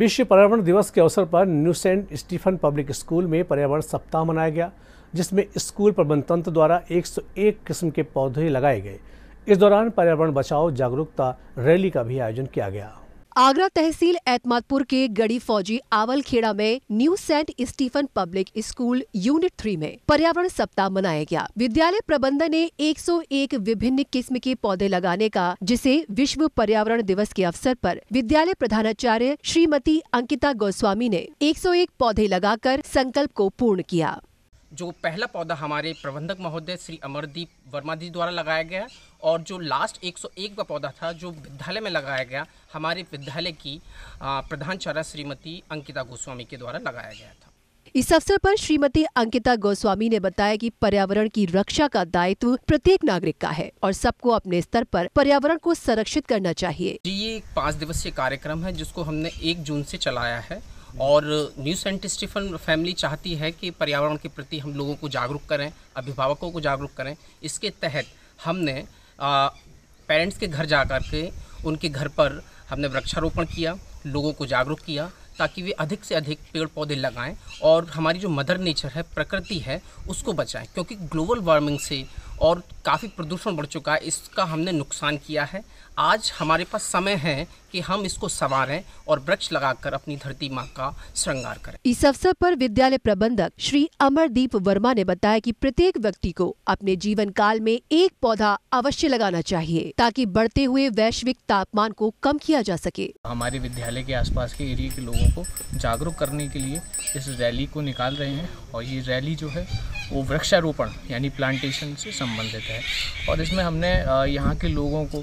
विश्व पर्यावरण दिवस के अवसर पर new saint Stephen public school में पर्यावरण सप्ताह मनाया गया जिसमें स्कूल प्रबंधन तंत्र द्वारा 101 किस्म के पौधे लगाए गए इस दौरान पर्यावरण बचाओ जागरूकता रैली का भी आयोजन किया गया आगरा तहसील एतमादपुर के गड़ी फौजी आवल खेड़ा में new saint Stephen public school unit three में पर्यावरण सप्ताह मनाया गया विद्यालय प्रबंधन ने 101 विभिन्न किस्म के पौधे लगाने का जिसे विश्व पर्यावरण दिवस के अवसर पर विद्यालय प्रधानाचार्य श्रीमती अंकिता गोस्वामी ने 101 पौधे लगाकर संकल्प को पूर्ण किया जो पहला पौधा हमारे प्रबंधक महोदय श्री अमरदीप वर्मा जी द्वारा लगाया गया और जो लास्ट 101 का पौधा था जो विद्यालय में लगाया गया हमारे विद्यालय की प्रधानाचार्य श्रीमती अंकिता गोस्वामी के द्वारा लगाया गया था इस अवसर पर श्रीमती अंकिता गोस्वामी ने बताया कि पर्यावरण की रक्षा का दायित्व प्रत्येक नागरिक का है और सबको अपने स्तर पर पर्यावरण को संरक्षित करना चाहिए ये एक पाँच दिवसीय कार्यक्रम है जिसको हमने एक जून से चलाया है और न्यू सेंट स्टीफन फैमिली चाहती है कि पर्यावरण के प्रति हम लोगों को जागरूक करें अभिभावकों को जागरूक करें इसके तहत हमने पेरेंट्स के घर जा कर के उनके घर पर हमने वृक्षारोपण किया लोगों को जागरूक किया ताकि वे अधिक से अधिक पेड़ पौधे लगाएं और हमारी जो मदर नेचर है प्रकृति है उसको बचाएं क्योंकि ग्लोबल वार्मिंग से और काफ़ी प्रदूषण बढ़ चुका है इसका हमने नुकसान किया है आज हमारे पास समय है कि हम इसको संवारें और वृक्ष लगाकर अपनी धरती माँ का श्रृंगार करें इस अवसर पर विद्यालय प्रबंधक श्री अमरदीप वर्मा ने बताया कि प्रत्येक व्यक्ति को अपने जीवन काल में एक पौधा अवश्य लगाना चाहिए ताकि बढ़ते हुए वैश्विक तापमान को कम किया जा सके हमारे विद्यालय के आस के एरिया के लोगों को जागरूक करने के लिए इस रैली को निकाल रहे हैं और ये रैली जो है वो वृक्षारोपण यानी प्लांटेशन से संबंधित है और इसमें हमने यहाँ के लोगों को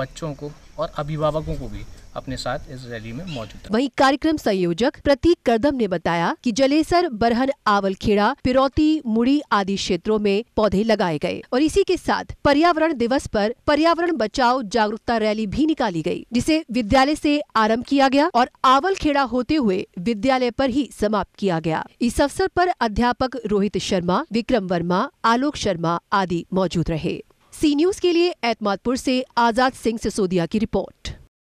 बच्चों को और अभिभावकों को भी अपने साथ इस रैली में मौजूद था कार्यक्रम संयोजक प्रतीक करदम ने बताया कि जलेसर बरहन आवलखेड़ा पिरौती मुड़ी आदि क्षेत्रों में पौधे लगाए गए और इसी के साथ पर्यावरण दिवस पर पर्यावरण बचाओ जागरूकता रैली भी निकाली गई जिसे विद्यालय से आरंभ किया गया और आवलखेड़ा होते हुए विद्यालय पर ही समाप्त किया गया इस अवसर पर अध्यापक रोहित शर्मा विक्रम वर्मा आलोक शर्मा आदि मौजूद रहे सी न्यूज के लिए एतमादपुर से आजाद सिंह सिसोदिया की रिपोर्ट